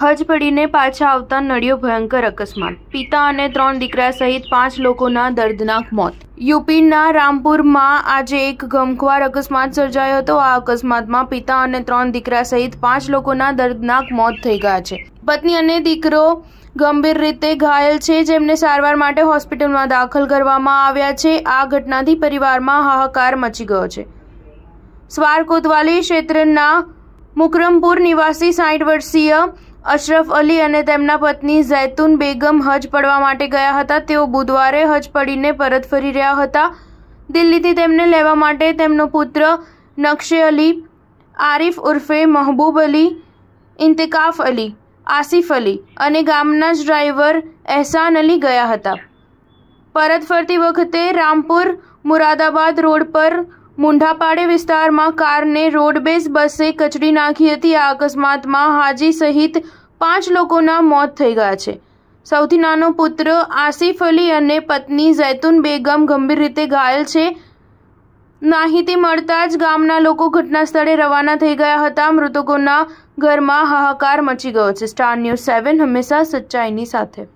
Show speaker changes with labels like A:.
A: હજ પડીને પાછા આવતા નડ્યો ભયંકર અકસ્માત પિતા અને ત્રણ દીકરા સહિત પાંચ લોકોના દર્દનાક મોત યુપીના રામપુરમાં આજે એક ગમખ્વાર અકસ્માત સર્જાયો હતો આ અકસ્માતમાં પિતા અને ત્રણ દીકરા સહિત પાંચ લોકોના દર્દનાક મોત થઈ ગયા છે પત્ની અને દીકરો ગંભીર રીતે ઘાયલ છે જેમને સારવાર માટે હોસ્પિટલમાં દાખલ કરવામાં આવ્યા છે આ ઘટનાથી પરિવારમાં હાહાકાર મચી ગયો છે સ્વાર કોતવાલી ક્ષેત્રના મુકરમપુર નિવાસી સાઠ વર્ષીય અશરફ અલી અને તેમના પત્ની ઝૈતુન બેગમ હજ પડવા માટે ગયા હતા તેઓ બુધવારે હજ પડીને પરત ફરી રહ્યા હતા દિલ્હીથી તેમને લેવા માટે તેમનો પુત્ર નકશે અલી આરિફ ઉર્ફે મહબૂબ અલી ઇન્તિકાફ અલી આસિફ અલી અને ગામના જ ડ્રાઈવર એહસાન અલી ગયા હતા પરત ફરતી વખતે રામપુર મુરાદાબાદ રોડ પર મુંઢાપાડે વિસ્તારમાં કારને રોડબેઝ બસે કચડી નાખી હતી આ અકસ્માતમાં હાજી સહિત પાંચ લોકોના મોત થઈ ગયા છે સૌથી નાનો પુત્ર આસિફ અલી અને પત્ની જૈતુન બેગમ ગંભીર રીતે ઘાયલ છે માહિતી મળતા જ ગામના લોકો ઘટના સ્થળે રવાના થઈ ગયા હતા મૃતકોના ઘરમાં હાહાકાર મચી ગયો છે સ્ટાર ન્યૂઝ સેવન હંમેશા સચ્ચાઈની સાથે